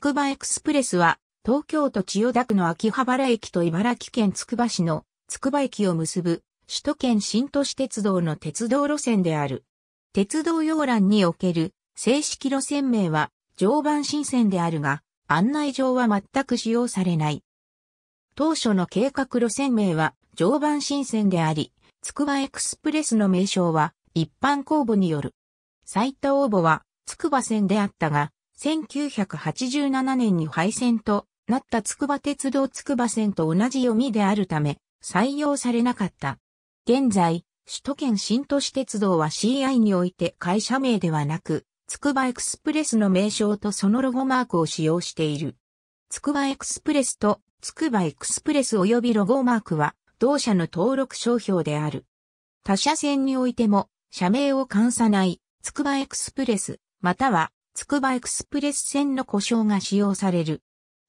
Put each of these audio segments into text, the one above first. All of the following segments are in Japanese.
つくばエクスプレスは、東京都千代田区の秋葉原駅と茨城県つくば市のつくば駅を結ぶ、首都圏新都市鉄道の鉄道路線である。鉄道要欄における正式路線名は常磐新線であるが、案内状は全く使用されない。当初の計画路線名は常磐新線であり、つくばエクスプレスの名称は一般公募による。最多応募はつくば線であったが、1987年に廃線となった筑波鉄道筑波線と同じ読みであるため、採用されなかった。現在、首都圏新都市鉄道は CI において会社名ではなく、筑波エクスプレスの名称とそのロゴマークを使用している。筑波エクスプレスと筑波エクスプレス及びロゴマークは、同社の登録商標である。他社線においても、社名を冠さない、筑波エクスプレス、またはつくばエクスプレス線の故障が使用される。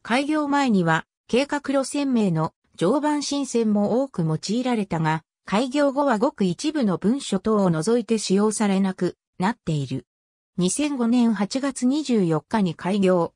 開業前には計画路線名の常磐新線も多く用いられたが、開業後はごく一部の文書等を除いて使用されなくなっている。2005年8月24日に開業。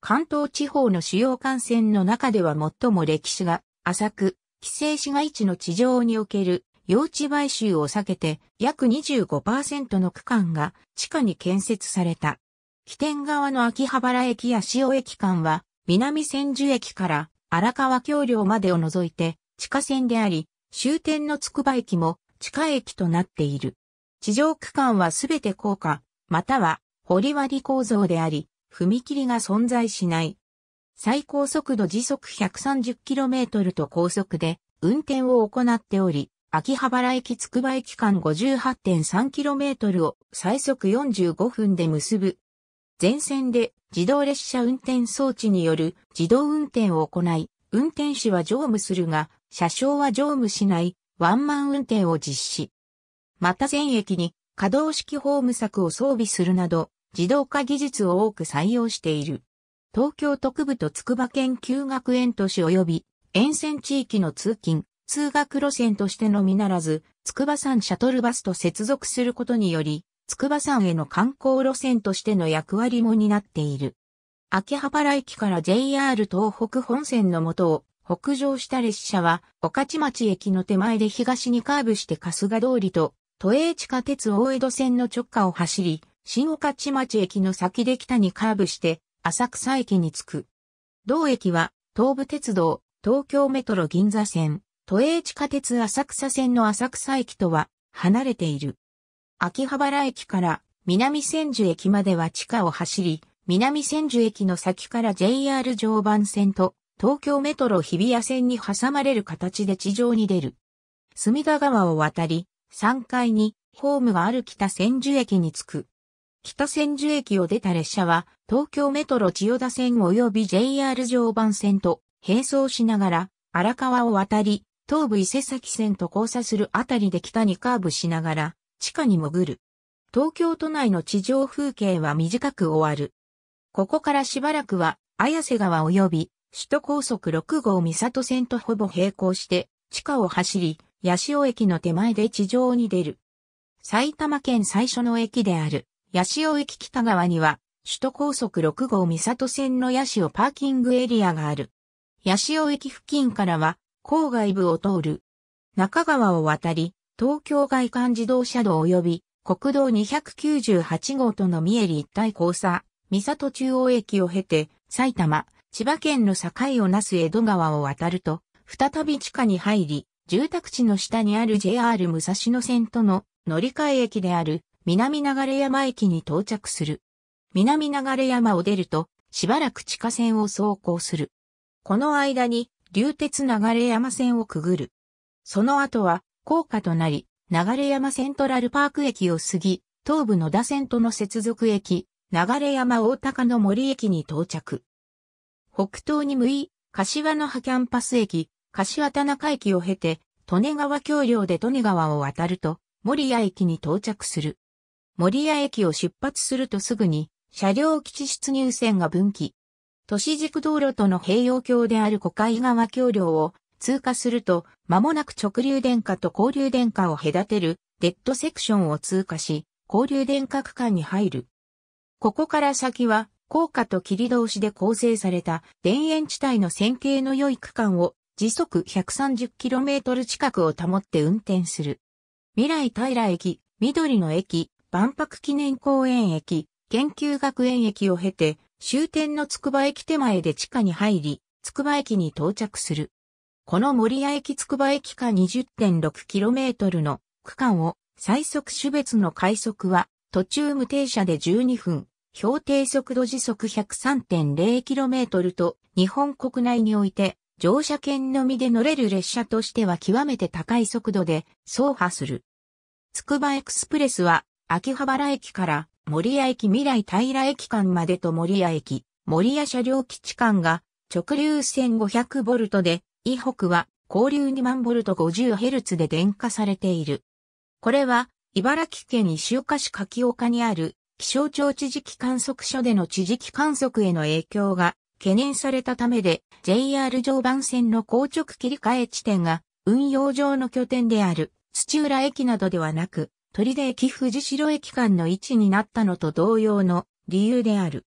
関東地方の主要幹線の中では最も歴史が浅く、規制市街地の地上における用地買収を避けて約25%の区間が地下に建設された。起点側の秋葉原駅や塩駅間は、南千住駅から荒川橋梁までを除いて地下線であり、終点の筑波駅も地下駅となっている。地上区間はすべて高架、またはり割構造であり、踏切が存在しない。最高速度時速 130km と高速で運転を行っており、秋葉原駅筑波駅間 58.3km を最速45分で結ぶ全線で自動列車運転装置による自動運転を行い、運転士は乗務するが、車掌は乗務しないワンマン運転を実施。また全駅に可動式ホーム柵を装備するなど、自動化技術を多く採用している。東京特部と筑波研究学園都市及び沿線地域の通勤、通学路線としてのみならず、筑波山シャトルバスと接続することにより、筑波山への観光路線としての役割も担っている。秋葉原駅から JR 東北本線のもとを北上した列車は、御徒町駅の手前で東にカーブして春日通りと、都営地下鉄大江戸線の直下を走り、新御徒町駅の先で北にカーブして、浅草駅に着く。同駅は、東武鉄道、東京メトロ銀座線、都営地下鉄浅草線の浅草駅とは、離れている。秋葉原駅から南千住駅までは地下を走り、南千住駅の先から JR 常磐線と東京メトロ日比谷線に挟まれる形で地上に出る。隅田川を渡り、3階にホームがある北千住駅に着く。北千住駅を出た列車は東京メトロ千代田線及び JR 常磐線と並走しながら荒川を渡り、東武伊勢崎線と交差するあたりで北にカーブしながら地下に潜る。東京都内の地上風景は短く終わる。ここからしばらくは、綾瀬川及び、首都高速6号三里線とほぼ並行して、地下を走り、八潮駅の手前で地上に出る。埼玉県最初の駅である、八潮駅北側には、首都高速6号三里線の八潮パーキングエリアがある。八潮駅付近からは、郊外部を通る。中川を渡り、東京外環自動車道及び国道298号との三重立体交差、三里中央駅を経て、埼玉、千葉県の境をなす江戸川を渡ると、再び地下に入り、住宅地の下にある JR 武蔵野線との乗り換え駅である南流山駅に到着する。南流山を出ると、しばらく地下線を走行する。この間に、流鉄流山線をくぐる。その後は、高架となり、流山セントラルパーク駅を過ぎ、東武野田線との接続駅、流山大高の森駅に到着。北東に向い、柏の葉キャンパス駅、柏田中駅を経て、利根川橋梁で利根川を渡ると、森谷駅に到着する。森谷駅を出発するとすぐに、車両基地出入線が分岐。都市軸道路との併用橋である小海川橋梁を通過すると、間もなく直流電化と交流電化を隔てるデッドセクションを通過し、交流電化区間に入る。ここから先は、高架と切通しで構成された田園地帯の線形の良い区間を時速 130km 近くを保って運転する。未来平駅、緑の駅、万博記念公園駅、研究学園駅を経て、終点の筑波駅手前で地下に入り、筑波駅に到着する。この守谷駅つくば駅間 20.6km の区間を最速種別の快速は途中無停車で12分、標定速度時速 103.0km と日本国内において乗車券のみで乗れる列車としては極めて高い速度で走破する。つくばエクスプレスは秋葉原駅から守谷駅未来平駅間までと守谷駅、守谷車両基地間が直流線500ボルトで以北は交流2万ボルト5 0ルツで電化されている。これは、茨城県石岡市柿岡にある気象庁地磁気観測所での地磁気観測への影響が懸念されたためで JR 常磐線の硬直切り替え地点が運用上の拠点である土浦駅などではなく鳥出駅藤代駅間の位置になったのと同様の理由である。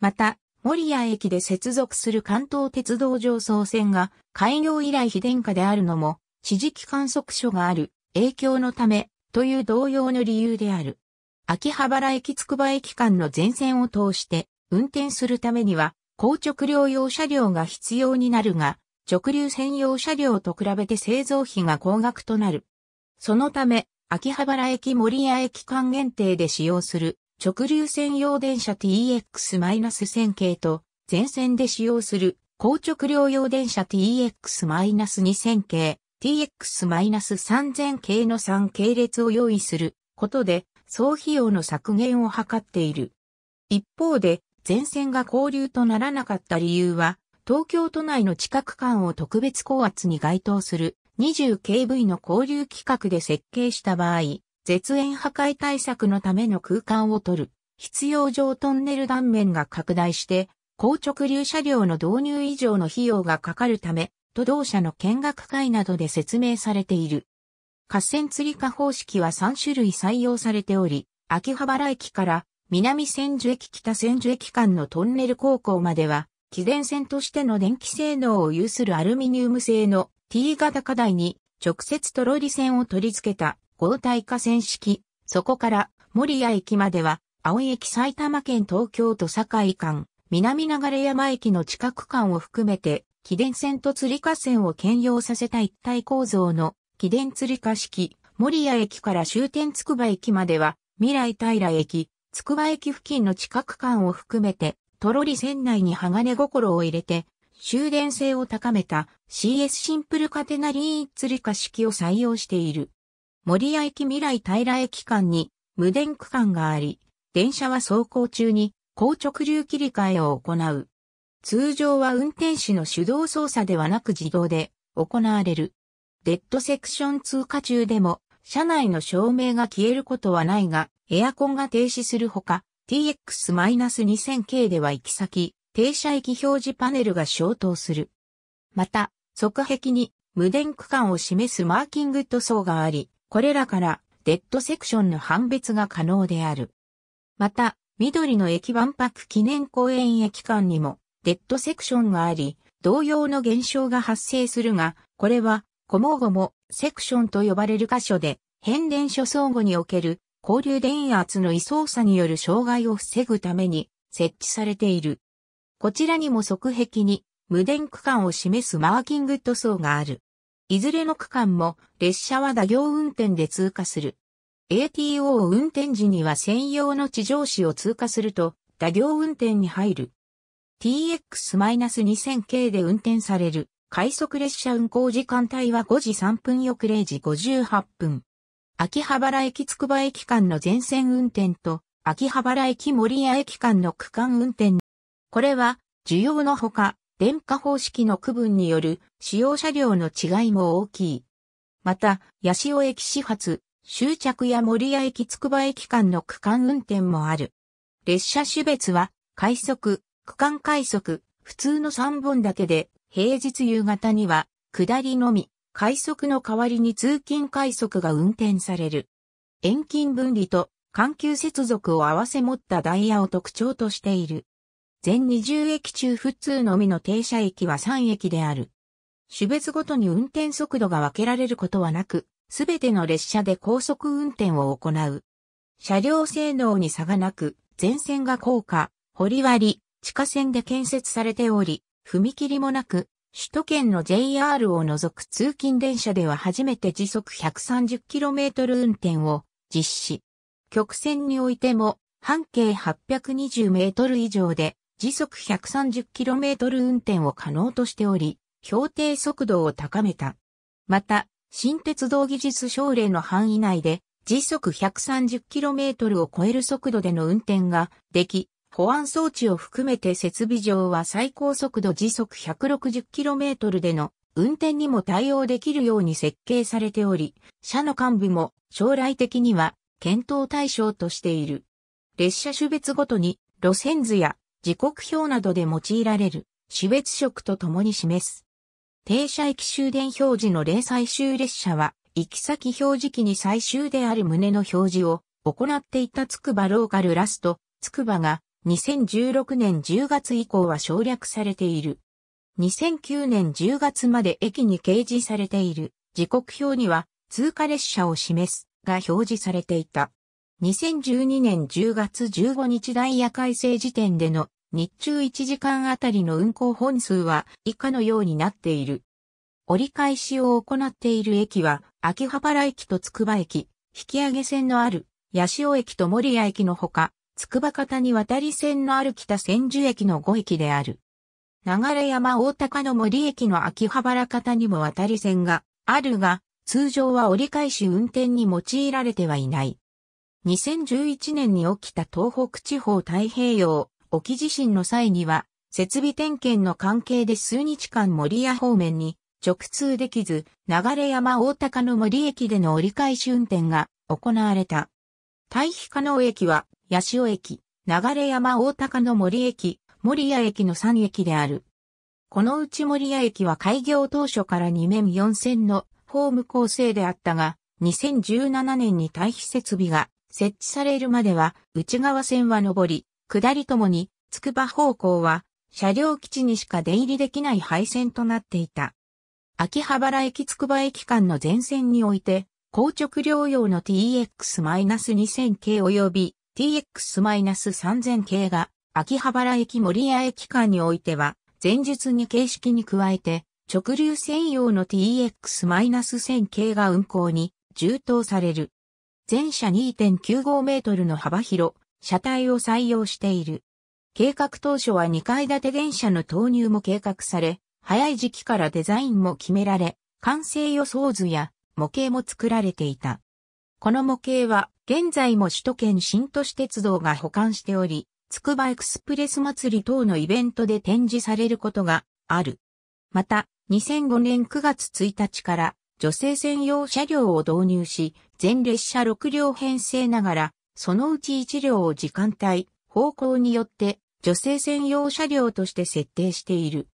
また守谷駅で接続する関東鉄道上層線が開業以来非電化であるのも、地磁気観測所がある影響のためという同様の理由である。秋葉原駅つくば駅間の全線を通して運転するためには硬直療用車両が必要になるが、直流専用車両と比べて製造費が高額となる。そのため、秋葉原駅森谷駅間限定で使用する直流専用電車 TX-1000 系と、全線で使用する高直両用電車 TX-2000 系、TX-3000 系の3系列を用意することで、総費用の削減を図っている。一方で、全線が交流とならなかった理由は、東京都内の地く間を特別高圧に該当する 20KV の交流規格で設計した場合、絶縁破壊対策のための空間を取る、必要上トンネル断面が拡大して、高直流車両の導入以上の費用がかかるため、都道車の見学会などで説明されている。合戦。釣り化方式は3種類採用されており、秋葉原駅から南千住駅北千住駅間のトンネル高校までは、気電線としての電気性能を有するアルミニウム製の T 型課題に直接トロリ線を取り付けた交体河川敷、そこから森谷駅までは、青井駅埼玉県東京都堺間、南流山駅の近く間を含めて、起伝線と釣り河川を兼用させた一体構造の起伝釣り河式、森谷駅から終点つくば駅までは、未来平駅、つくば駅付近の近く間を含めて、とろり線内に鋼心を入れて、終電性を高めた CS シンプルカテナリー釣り化式を採用している。森谷駅未来平駅間に無電区間があり、電車は走行中に高直流切り替えを行う。通常は運転士の手動操作ではなく自動で行われる。デッドセクション通過中でも、車内の照明が消えることはないが、エアコンが停止するほか、TX-2000K では行き先、停車駅表示パネルが消灯する。また、側壁に無電区間を示すマーキング塗装があり、これらからデッドセクションの判別が可能である。また、緑の駅万博記念公園駅間にもデッドセクションがあり、同様の現象が発生するが、これは、コモーゴもセクションと呼ばれる箇所で、変電所相互における交流電圧の位相差による障害を防ぐために設置されている。こちらにも側壁に無電区間を示すマーキング塗装がある。いずれの区間も列車は打業運転で通過する。ATO 運転時には専用の地上市を通過すると、打業運転に入る。TX-2000 k で運転される快速列車運行時間帯は5時3分翌0時58分。秋葉原駅つくば駅間の全線運転と、秋葉原駅森谷駅間の区間運転。これは、需要のほか、電化方式の区分による使用車両の違いも大きい。また、八潮駅始発、終着や森谷駅つくば駅間の区間運転もある。列車種別は、快速、区間快速、普通の3本だけで、平日夕方には、下りのみ、快速の代わりに通勤快速が運転される。遠近分離と、環球接続を合わせ持ったダイヤを特徴としている。全20駅中普通のみの停車駅は3駅である。種別ごとに運転速度が分けられることはなく、すべての列車で高速運転を行う。車両性能に差がなく、全線が高架、堀割、り、地下線で建設されており、踏切もなく、首都圏の JR を除く通勤電車では初めて時速 130km 運転を実施。曲線においても半径 820m 以上で時速 130km 運転を可能としており、標定速度を高めた。また、新鉄道技術省令の範囲内で、時速 130km を超える速度での運転ができ、保安装置を含めて設備上は最高速度時速 160km での運転にも対応できるように設計されており、社の幹部も将来的には検討対象としている。列車種別ごとに路線図や時刻表などで用いられる、種別色とともに示す。停車駅終電表示の例最終列車は、行き先表示機に最終である旨の表示を行っていたつくばローカルラスト、つくばが2016年10月以降は省略されている。2009年10月まで駅に掲示されている時刻表には通過列車を示すが表示されていた。2012年10月15日ダイヤ改正時点での日中1時間あたりの運行本数は以下のようになっている。折り返しを行っている駅は、秋葉原駅と筑波駅、引き上げ線のある、八潮駅と守谷駅のほか、筑波方に渡り線のある北千住駅の5駅である。流山大高の森駅の秋葉原方にも渡り線があるが、通常は折り返し運転に用いられてはいない。2011年に起きた東北地方太平洋沖地震の際には、設備点検の関係で数日間森屋方面に直通できず、流山大高の森駅での折り返し運転が行われた。対比可能駅は、八潮駅、流山大高の森駅、森屋駅の3駅である。このうち森屋駅は開業当初から2面4線のホーム構成であったが、2017年に対比設備が設置されるまでは内側線は上り、下りともに、筑波方向は車両基地にしか出入りできない配線となっていた。秋葉原駅筑波駅間の前線において、硬直療養の TX-2000 系及び TX-3000 系が秋葉原駅森谷駅間においては、前述に形式に加えて、直流専用の TX-1000 系が運行に充当される。全車2.95メートルの幅広、車体を採用している。計画当初は2階建て電車の投入も計画され、早い時期からデザインも決められ、完成予想図や模型も作られていた。この模型は現在も首都圏新都市鉄道が保管しており、つくばエクスプレス祭り等のイベントで展示されることがある。また、2005年9月1日から女性専用車両を導入し、全列車6両編成ながら、そのうち1両を時間帯、方向によって女性専用車両として設定している。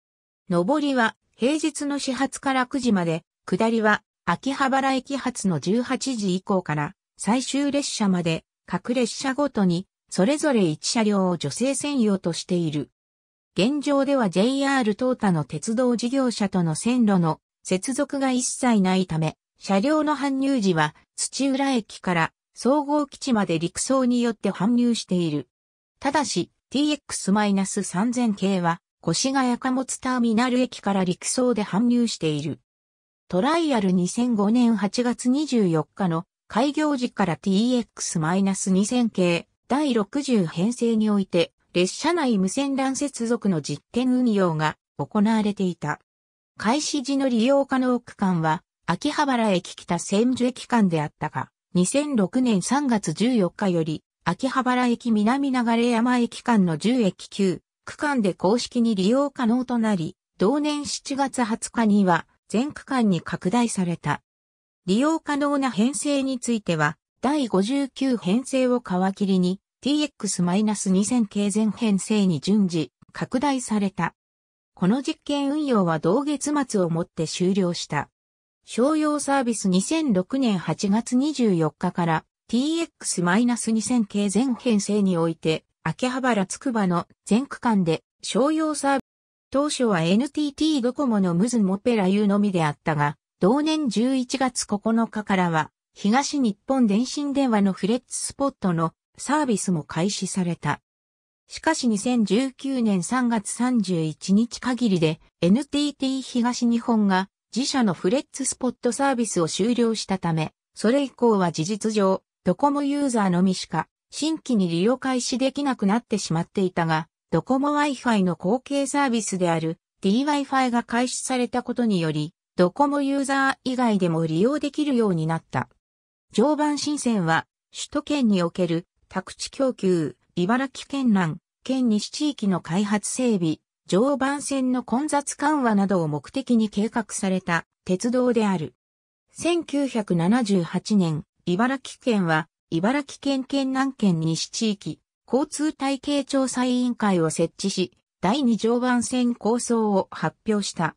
上りは平日の始発から9時まで、下りは秋葉原駅発の18時以降から最終列車まで各列車ごとにそれぞれ1車両を女性専用としている。現状では JR 東多の鉄道事業者との線路の接続が一切ないため、車両の搬入時は土浦駅から総合基地まで陸送によって搬入している。ただし、TX-3000 系は越谷貨物ターミナル駅から陸送で搬入している。トライアル2005年8月24日の開業時から TX-2000 系第60編成において列車内無線 LAN 接続の実験運用が行われていた。開始時の利用可能区間は、秋葉原駅北千住駅間であったが、2006年3月14日より、秋葉原駅南流山駅間の10駅級区間で公式に利用可能となり、同年7月20日には全区間に拡大された。利用可能な編成については、第59編成を皮切りに TX-2000 系全編成に順次拡大された。この実験運用は同月末をもって終了した。商用サービス2006年8月24日から TX-2000 系全編成において、秋葉原つくばの全区間で商用サービス、当初は NTT ドコモのムズモペラ U のみであったが、同年11月9日からは、東日本電信電話のフレッツスポットのサービスも開始された。しかし2019年3月31日限りで NTT 東日本が自社のフレッツスポットサービスを終了したため、それ以降は事実上、ドコモユーザーのみしか新規に利用開始できなくなってしまっていたが、ドコモ Wi-Fi の後継サービスである DWi-Fi が開始されたことにより、ドコモユーザー以外でも利用できるようになった。常磐新線は首都圏における宅地供給、茨城県南、県西地域の開発整備、常磐線の混雑緩和などを目的に計画された鉄道である。1978年、茨城県は、茨城県県南県西地域、交通体系調査委員会を設置し、第二常磐線構想を発表した。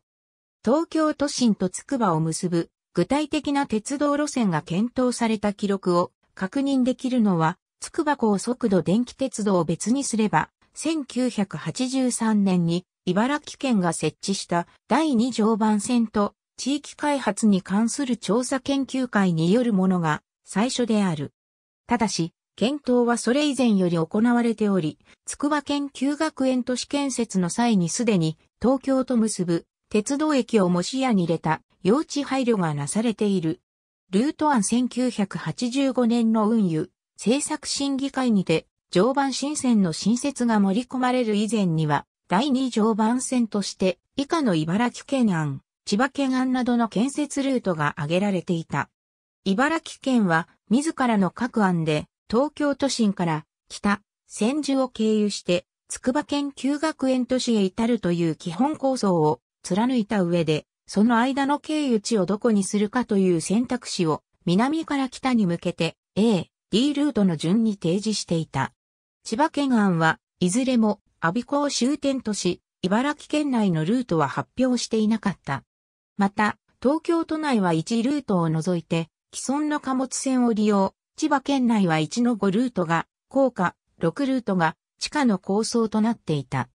東京都心とつくばを結ぶ具体的な鉄道路線が検討された記録を確認できるのはつくば高速度電気鉄道を別にすれば、1983年に茨城県が設置した第2常磐線と地域開発に関する調査研究会によるものが最初である。ただし、検討はそれ以前より行われており、筑波研究学園都市建設の際にすでに東京と結ぶ鉄道駅を模試屋に入れた用地配慮がなされている。ルート案1985年の運輸政策審議会にて、常磐新線の新設が盛り込まれる以前には、第2常磐線として、以下の茨城県案、千葉県案などの建設ルートが挙げられていた。茨城県は、自らの各案で、東京都心から、北、千住を経由して、筑波研究学園都市へ至るという基本構想を貫いた上で、その間の経由地をどこにするかという選択肢を南から北に向けて A、D ルートの順に提示していた。千葉県案はいずれも阿鼻子を終点とし、茨城県内のルートは発表していなかった。また、東京都内は1ルートを除いて、既存の貨物船を利用、千葉県内は1の5ルートが、高架、6ルートが、地下の構想となっていた。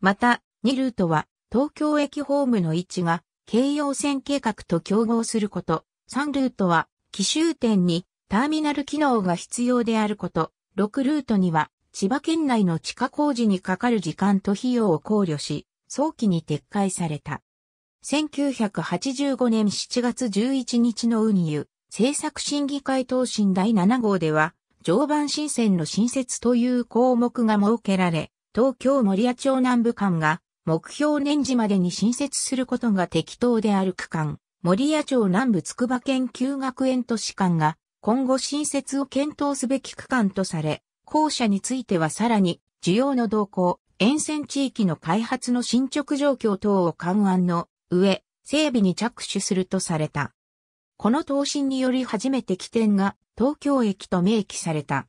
また、2ルートは、東京駅ホームの位置が、京葉線計画と競合すること、3ルートは、奇襲点に、ターミナル機能が必要であること、6ルートには、千葉県内の地下工事にかかる時間と費用を考慮し、早期に撤回された。1985年7月11日の運輸政策審議会答申第7号では、常磐新線の新設という項目が設けられ、東京森谷町南部間が目標年次までに新設することが適当である区間、森谷町南部筑波研究学園都市間が今後新設を検討すべき区間とされ、校舎についてはさらに、需要の動向、沿線地域の開発の進捗状況等を勘案の上、整備に着手するとされた。この答申により初めて起点が東京駅と明記された。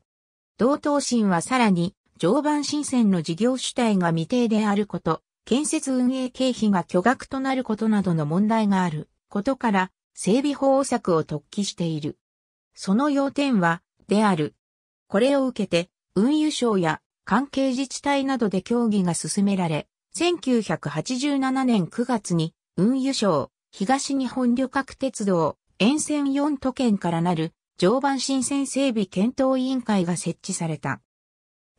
同答申はさらに常磐新線の事業主体が未定であること、建設運営経費が巨額となることなどの問題があることから整備法策を突起している。その要点は、である。これを受けて、運輸省や関係自治体などで協議が進められ、1987年9月に運輸省、東日本旅客鉄道、沿線4都県からなる常磐新線整備検討委員会が設置された。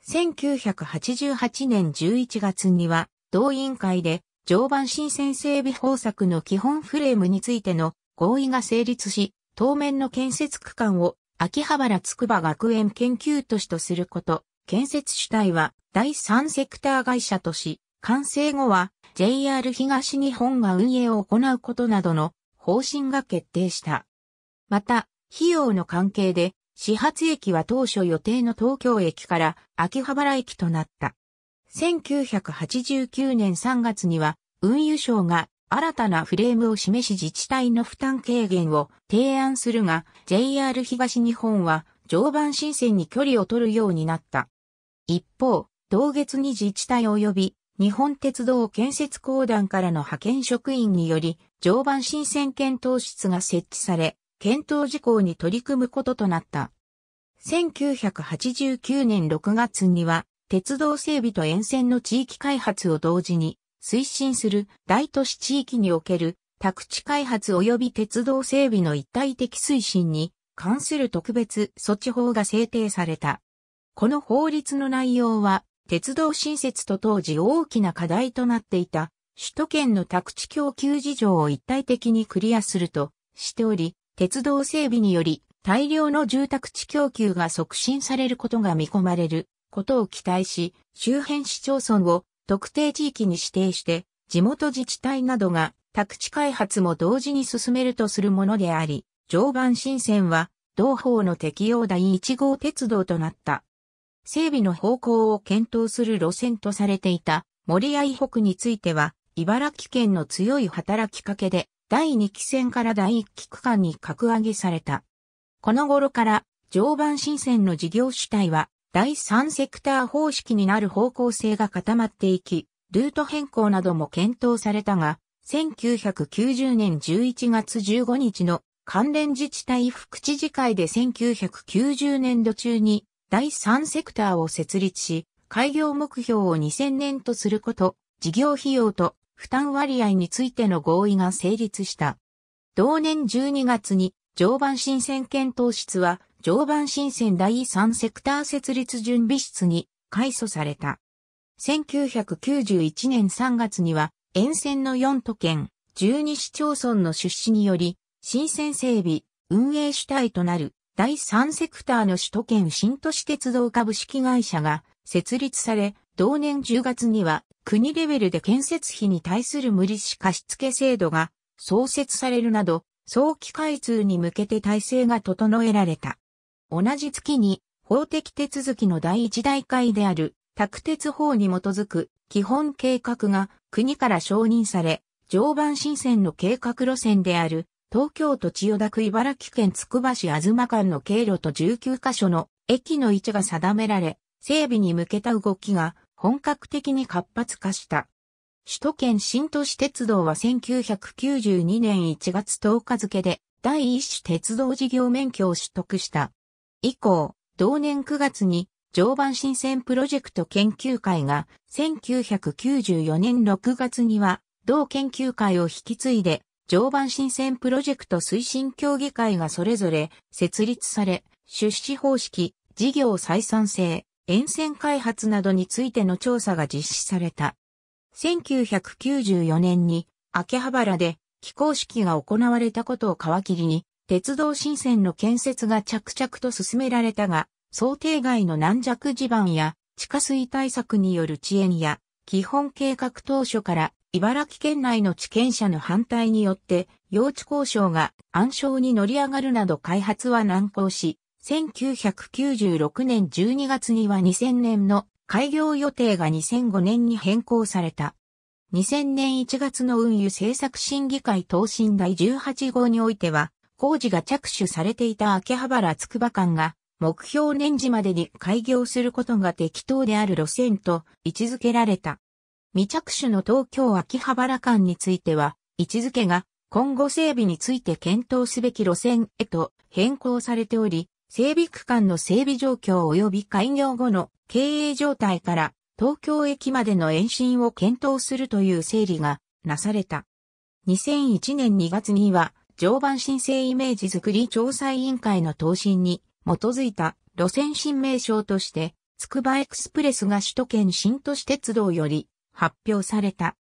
1988年11月には、同委員会で常磐新線整備方策の基本フレームについての合意が成立し、当面の建設区間を秋葉原筑波学園研究都市とすること、建設主体は第三セクター会社とし、完成後は JR 東日本が運営を行うことなどの方針が決定した。また、費用の関係で、始発駅は当初予定の東京駅から秋葉原駅となった。1989年3月には運輸省が新たなフレームを示し自治体の負担軽減を提案するが、JR 東日本は常磐新線に距離を取るようになった。一方、同月に自治体及び日本鉄道建設公団からの派遣職員により、常磐新線検討室が設置され、検討事項に取り組むこととなった。1989年6月には、鉄道整備と沿線の地域開発を同時に推進する大都市地域における宅地開発及び鉄道整備の一体的推進に関する特別措置法が制定された。この法律の内容は、鉄道新設と当時大きな課題となっていた、首都圏の宅地供給事情を一体的にクリアするとしており、鉄道整備により大量の住宅地供給が促進されることが見込まれることを期待し、周辺市町村を特定地域に指定して、地元自治体などが宅地開発も同時に進めるとするものであり、常磐新線は、同法の適用第1号鉄道となった。整備の方向を検討する路線とされていた森合北については、茨城県の強い働きかけで、第2期線から第1期区間に格上げされた。この頃から、常磐新線の事業主体は、第三セクター方式になる方向性が固まっていき、ルート変更なども検討されたが、1990年11月15日の関連自治体副知事会で1990年度中に第三セクターを設立し、開業目標を2000年とすること、事業費用と負担割合についての合意が成立した。同年12月に常磐新線検討室は常磐新線第3セクター設立準備室に改組された。1991年3月には沿線の4都県、12市町村の出資により、新線整備、運営主体となる第3セクターの首都圏新都市鉄道株式会社が設立され、同年10月には国レベルで建設費に対する無利子貸付制度が創設されるなど、早期開通に向けて体制が整えられた。同じ月に法的手続きの第一大会である宅鉄法に基づく基本計画が国から承認され、常磐新線の計画路線である東京都千代田区茨城県つくば市ま間の経路と19カ所の駅の位置が定められ、整備に向けた動きが本格的に活発化した。首都圏新都市鉄道は1992年1月10日付で第一種鉄道事業免許を取得した。以降、同年9月に常磐新線プロジェクト研究会が1994年6月には同研究会を引き継いで常磐新線プロジェクト推進協議会がそれぞれ設立され、出資方式、事業採算性、沿線開発などについての調査が実施された。1994年に秋葉原で起工式が行われたことを皮切りに鉄道新線の建設が着々と進められたが、想定外の軟弱地盤や地下水対策による遅延や、基本計画当初から茨城県内の地権者の反対によって、用地交渉が暗礁に乗り上がるなど開発は難航し、1996年12月には2000年の開業予定が2005年に変更された。2000年1月の運輸政策審議会答申第18号においては、工事が着手されていた秋葉原つくば間が、目標年次までに開業することが適当である路線と位置づけられた。未着手の東京秋葉原間については、位置づけが今後整備について検討すべき路線へと変更されており、整備区間の整備状況及び開業後の経営状態から東京駅までの延伸を検討するという整理がなされた。2001年2月には常磐新生イメージづくり調査委員会の答申に基づいた路線新名称として、つくばエクスプレスが首都圏新都市鉄道より発表された。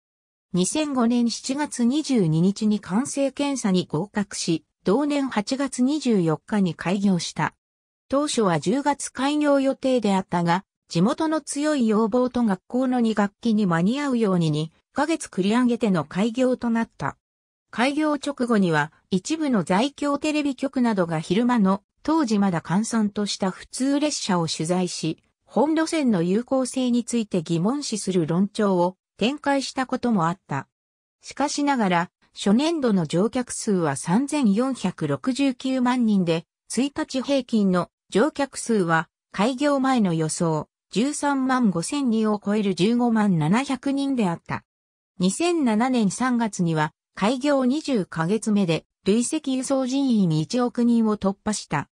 2005年7月22日に完成検査に合格し、同年8月24日に開業した。当初は10月開業予定であったが、地元の強い要望と学校の2学期に間に合うように2ヶ月繰り上げての開業となった。開業直後には一部の在京テレビ局などが昼間の当時まだ閑散とした普通列車を取材し、本路線の有効性について疑問視する論調を展開したこともあった。しかしながら、初年度の乗客数は3469万人で、1日平均の乗客数は開業前の予想13万5000人を超える15万700人であった。2007年3月には開業20ヶ月目で累積輸送人員1億人を突破した。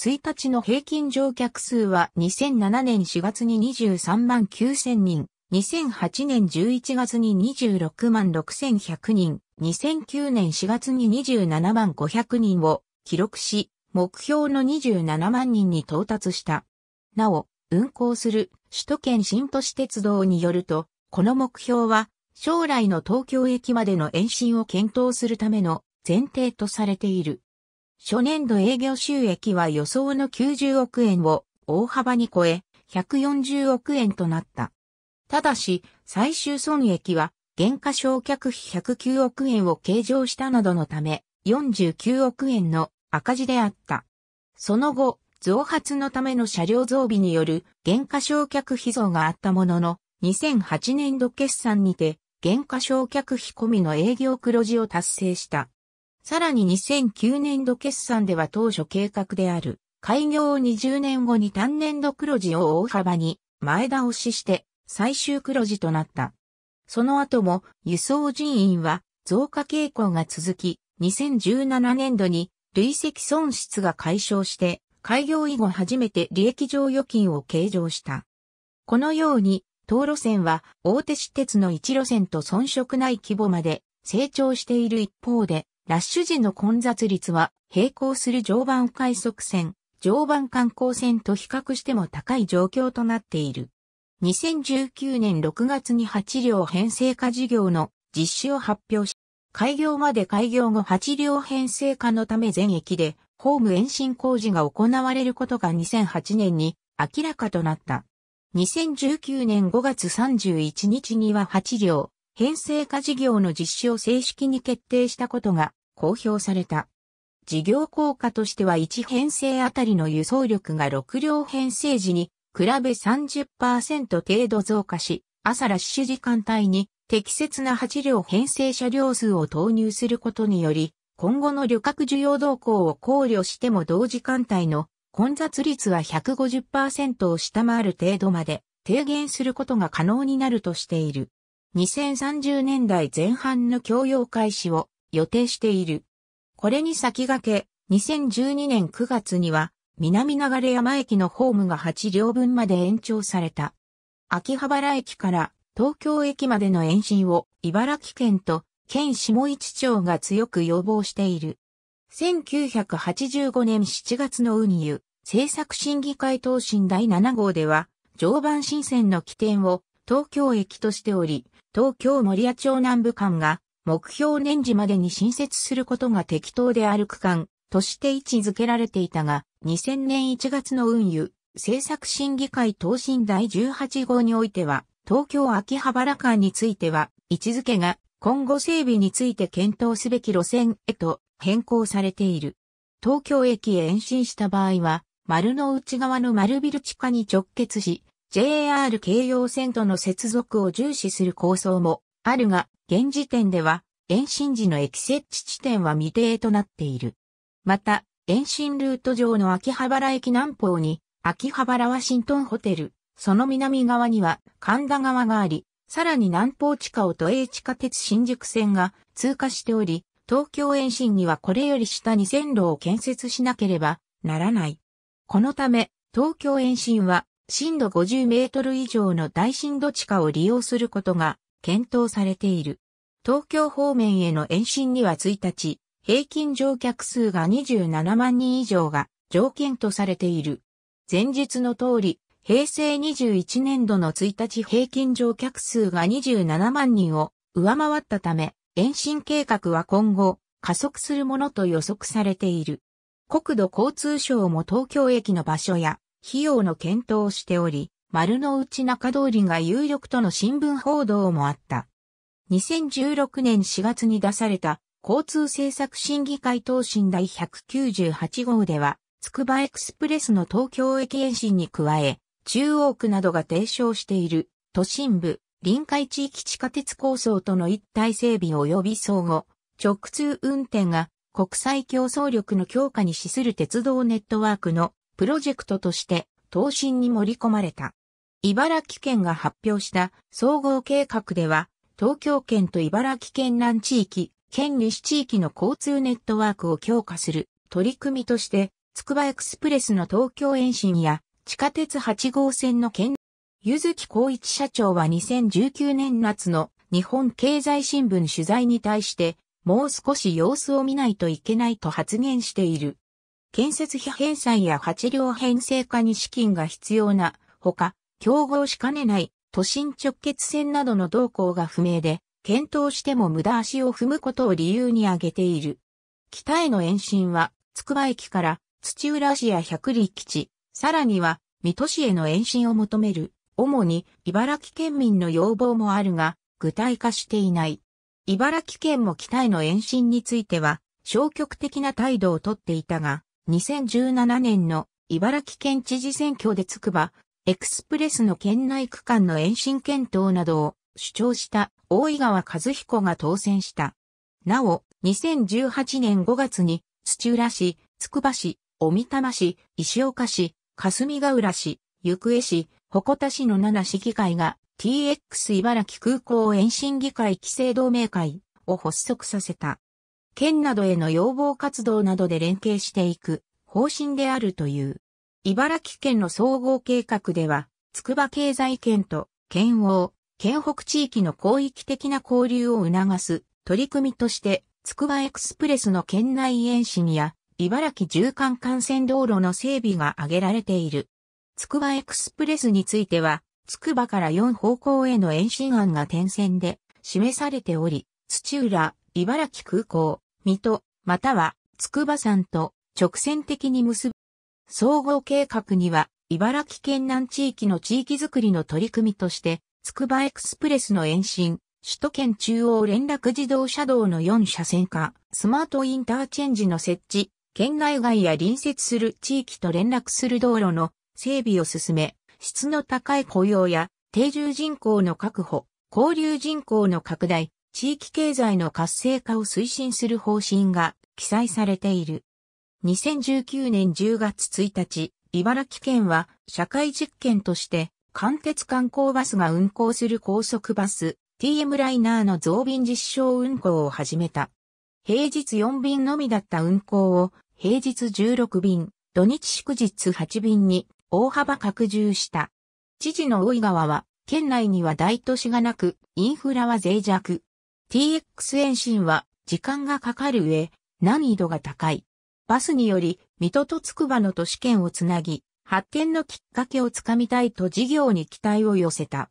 1日の平均乗客数は2007年4月に23万9000人、2008年11月に26万6100人、2009年4月に27万500人を記録し、目標の27万人に到達した。なお、運行する首都圏新都市鉄道によると、この目標は将来の東京駅までの延伸を検討するための前提とされている。初年度営業収益は予想の90億円を大幅に超え、140億円となった。ただし、最終損益は、減価償却費109億円を計上したなどのため、49億円の赤字であった。その後、増発のための車両増備による減価償却費増があったものの、2008年度決算にて減価償却費込みの営業黒字を達成した。さらに2009年度決算では当初計画である開業を20年後に単年度黒字を大幅に前倒しして最終黒字となった。その後も輸送人員は増加傾向が続き、2017年度に累積損失が解消して、開業以後初めて利益上預金を計上した。このように道路線は大手私鉄の1路線と遜色ない規模まで成長している一方で、ラッシュ時の混雑率は並行する常磐快速線、常磐観光線と比較しても高い状況となっている。2019年6月に8両編成化事業の実施を発表し、開業まで開業後8両編成化のため全駅でホーム延伸工事が行われることが2008年に明らかとなった。2019年5月31日には8両、編成化事業の実施を正式に決定したことが公表された。事業効果としては1編成あたりの輸送力が6両編成時に比べ30%程度増加し、朝ラッシュ時間帯に適切な8両編成車両数を投入することにより、今後の旅客需要動向を考慮しても同時間帯の混雑率は150%を下回る程度まで低減することが可能になるとしている。2030年代前半の供用開始を予定している。これに先駆け、2012年9月には、南流山駅のホームが8両分まで延長された。秋葉原駅から東京駅までの延伸を茨城県と県下市町が強く要望している。1985年7月の運輸、政策審議会答申第7号では、常磐新線の起点を東京駅としており、東京森谷町南部間が目標年次までに新設することが適当である区間として位置づけられていたが、2000年1月の運輸政策審議会答申第18号においては、東京秋葉原間については、位置づけが今後整備について検討すべき路線へと変更されている。東京駅へ延伸した場合は、丸の内側の丸ビル地下に直結し、JR 京葉線との接続を重視する構想もあるが、現時点では、延伸時の駅設置地点は未定となっている。また、延伸ルート上の秋葉原駅南方に、秋葉原ワシントンホテル、その南側には神田川があり、さらに南方地下を都営地下鉄新宿線が通過しており、東京延伸にはこれより下に線路を建設しなければならない。このため、東京延伸は、震度50メートル以上の大震度地下を利用することが検討されている。東京方面への延伸には1日、平均乗客数が27万人以上が条件とされている。前述の通り、平成21年度の1日平均乗客数が27万人を上回ったため、延伸計画は今後、加速するものと予測されている。国土交通省も東京駅の場所や費用の検討をしており、丸の内中通りが有力との新聞報道もあった。2016年4月に出された交通政策審議会答申第198号では、つくばエクスプレスの東京駅延伸に加え、中央区などが提唱している都心部、臨海地域地下鉄構想との一体整備及び相互、直通運転が国際競争力の強化に資する鉄道ネットワークのプロジェクトとして答申に盛り込まれた。茨城県が発表した総合計画では、東京圏と茨城県南地域、県西地域の交通ネットワークを強化する取り組みとして、つくばエクスプレスの東京延伸や地下鉄8号線の県、ゆずき一社長は2019年夏の日本経済新聞取材に対してもう少し様子を見ないといけないと発言している。建設費返済や8両編成化に資金が必要なほか、競合しかねない都心直結線などの動向が不明で、検討しても無駄足を踏むことを理由に挙げている。北への延伸は、つくば駅から土浦市や百里基地、さらには水戸市への延伸を求める、主に茨城県民の要望もあるが、具体化していない。茨城県も北への延伸については、消極的な態度をとっていたが、2017年の茨城県知事選挙でつくば、エクスプレスの県内区間の延伸検討などを主張した大井川和彦が当選した。なお、2018年5月に土浦市、つくば市、小美玉市、石岡市、霞ヶ浦市、行方市、鉾田市の7市議会が TX 茨城空港延伸議会規制同盟会を発足させた。県などへの要望活動などで連携していく方針であるという。茨城県の総合計画では、筑波経済圏と県央、県北地域の広域的な交流を促す取り組みとして、筑波エクスプレスの県内延伸や、茨城縦貫幹線道路の整備が挙げられている。筑波エクスプレスについては、つくばから4方向への延伸案が点線で示されており、土浦、茨城空港、水戸、または筑波山と直線的に結ぶ。総合計画には、茨城県南地域の地域づくりの取り組みとして、筑波エクスプレスの延伸、首都圏中央連絡自動車道の4車線化、スマートインターチェンジの設置、県内外や隣接する地域と連絡する道路の整備を進め、質の高い雇用や定住人口の確保、交流人口の拡大、地域経済の活性化を推進する方針が記載されている。2019年10月1日、茨城県は社会実験として貫徹観光バスが運行する高速バス TM ライナーの増便実証運行を始めた。平日4便のみだった運行を平日16便、土日祝日8便に大幅拡充した。知事の大井川は、県内には大都市がなく、インフラは脆弱。TX 延伸は、時間がかかる上、難易度が高い。バスにより、水戸とつくばの都市圏をつなぎ、発展のきっかけをつかみたいと事業に期待を寄せた。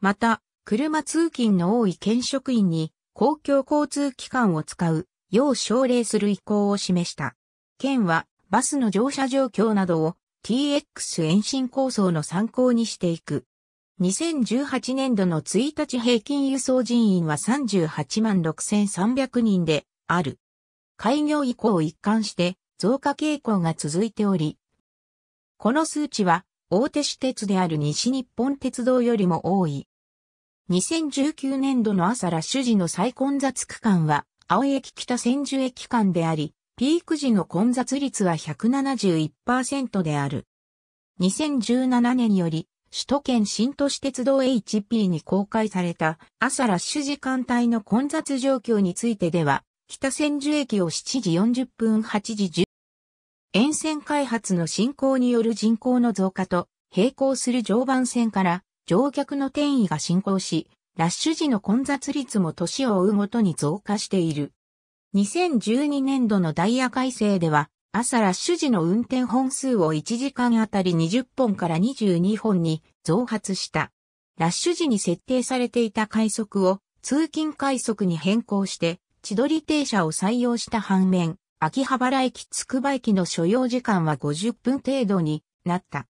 また、車通勤の多い県職員に公共交通機関を使うよう奨励する意向を示した。県はバスの乗車状況などを TX 延伸構想の参考にしていく。2018年度の1日平均輸送人員は38万6300人である。開業以降一貫して増加傾向が続いており、この数値は大手私鉄である西日本鉄道よりも多い。2019年度の朝ラッシュ時の最混雑区間は青駅北千住駅間であり、ピーク時の混雑率は171%である。2017年により、首都圏新都市鉄道 HP に公開された朝ラッシュ時間帯の混雑状況についてでは、北千住駅を7時40分8時10沿線開発の進行による人口の増加と並行する常磐線から乗客の転移が進行し、ラッシュ時の混雑率も年を追うごとに増加している。2012年度のダイヤ改正では、朝ラッシュ時の運転本数を1時間あたり20本から22本に増発した。ラッシュ時に設定されていた快速を通勤快速に変更して、千鳥停車を採用した反面、秋葉原駅つくば駅の所要時間は50分程度になった。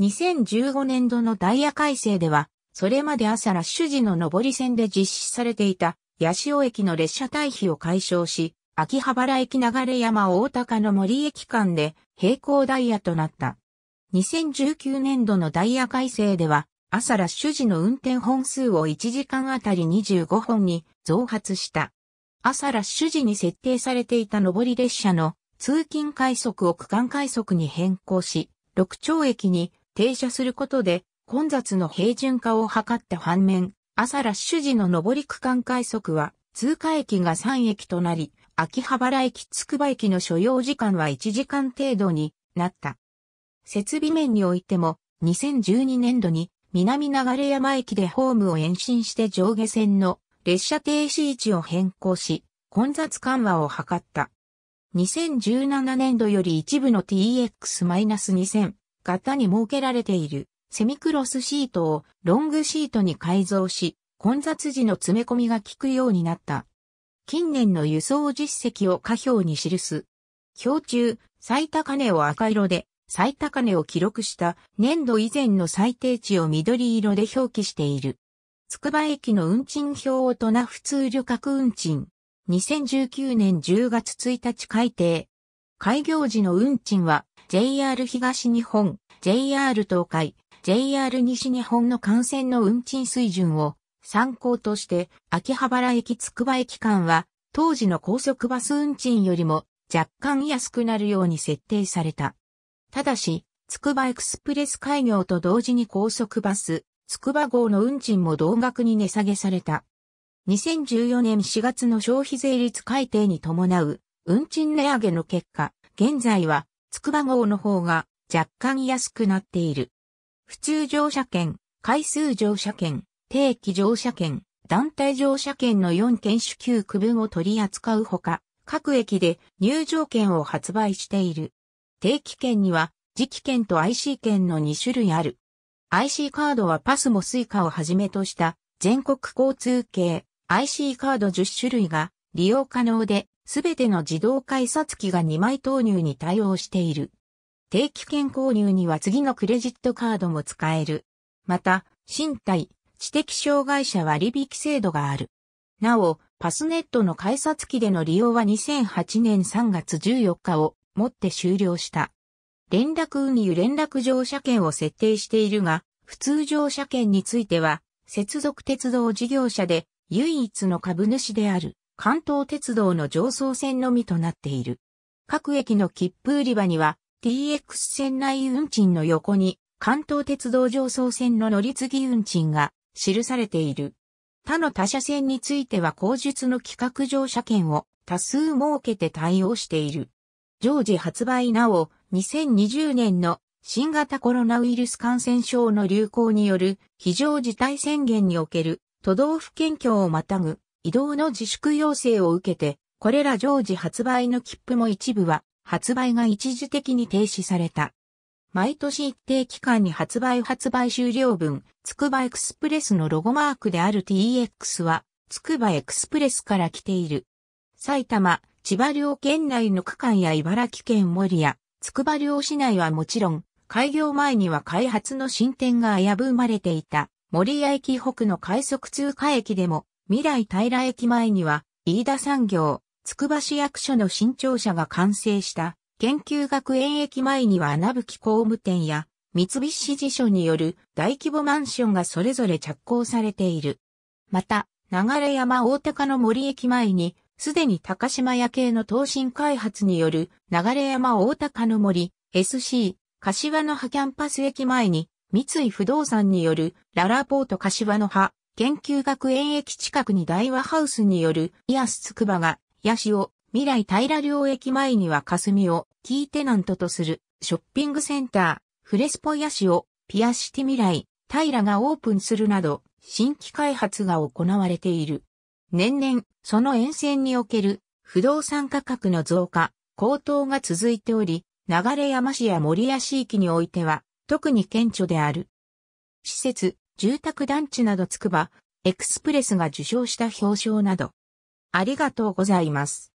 2015年度のダイヤ改正では、それまで朝ラッシュ時の上り線で実施されていた八潮駅の列車退避を解消し、秋葉原駅流れ山大高の森駅間で並行ダイヤとなった。2019年度のダイヤ改正では、朝ラッシュ時の運転本数を1時間あたり25本に増発した。朝ラッシュ時に設定されていた上り列車の通勤快速を区間快速に変更し、六町駅に停車することで混雑の平準化を図った反面、朝ラッシュ時の上り区間快速は、通過駅が3駅となり、秋葉原駅つくば駅の所要時間は1時間程度になった。設備面においても、2012年度に南流山駅でホームを延伸して上下線の列車停止位置を変更し、混雑緩和を図った。2017年度より一部の TX-2000 型に設けられているセミクロスシートをロングシートに改造し、混雑時の詰め込みが効くようになった。近年の輸送実績を下表に記す。表中、最高値を赤色で、最高値を記録した年度以前の最低値を緑色で表記している。つくば駅の運賃表大人普通旅客運賃。2019年10月1日改定。開業時の運賃は JR 東日本、JR 東海、JR 西日本の幹線の運賃水準を参考として、秋葉原駅つくば駅間は、当時の高速バス運賃よりも若干安くなるように設定された。ただし、つくばエクスプレス開業と同時に高速バス、つくば号の運賃も同額に値下げされた。2014年4月の消費税率改定に伴う運賃値上げの結果、現在はつくば号の方が若干安くなっている。普通乗車券、回数乗車券、定期乗車券、団体乗車券の4券種級区分を取り扱うほか、各駅で入場券を発売している。定期券には、磁気券と IC 券の2種類ある。IC カードはパスもスイカをはじめとした全国交通系 IC カード10種類が利用可能で、すべての自動改札機が2枚投入に対応している。定期券購入には次のクレジットカードも使える。また、身体、知的障害者割引制度がある。なお、パスネットの改札機での利用は2008年3月14日をもって終了した。連絡運輸連絡乗車券を設定しているが、普通乗車券については、接続鉄道事業者で唯一の株主である関東鉄道の上層線のみとなっている。各駅の切符売り場には TX 線内運賃の横に関東鉄道上層線の乗り継ぎ運賃が記されている。他の他社線については後述の企画乗車券を多数設けて対応している。常時発売なお、2020年の新型コロナウイルス感染症の流行による非常事態宣言における都道府県境をまたぐ移動の自粛要請を受けて、これら常時発売の切符も一部は発売が一時的に停止された。毎年一定期間に発売発売終了分、つくばエクスプレスのロゴマークである TX は、つくばエクスプレスから来ている。埼玉、千葉両県内の区間や茨城県森谷、つくば両市内はもちろん、開業前には開発の進展が危ぶまれていた、森谷駅北の快速通過駅でも、未来平駅前には、飯田産業、つくば市役所の新庁舎が完成した、研究学園駅前には穴吹工務店や、三菱地所による大規模マンションがそれぞれ着工されている。また、流山大高の森駅前に、すでに高島屋系の投信開発による流山大高の森 SC 柏の葉キャンパス駅前に、三井不動産によるララポート柏の葉研究学園駅近くに大和ハウスによるイアスつくばがし潮、未来平良駅前には霞をキーテナントとするショッピングセンター、フレスポシ潮、ピアシティ未来、平がオープンするなど、新規開発が行われている。年々、その沿線における不動産価格の増加、高騰が続いており、流山市や森屋市域においては、特に顕著である。施設、住宅団地などつくば、エクスプレスが受賞した表彰など、ありがとうございます。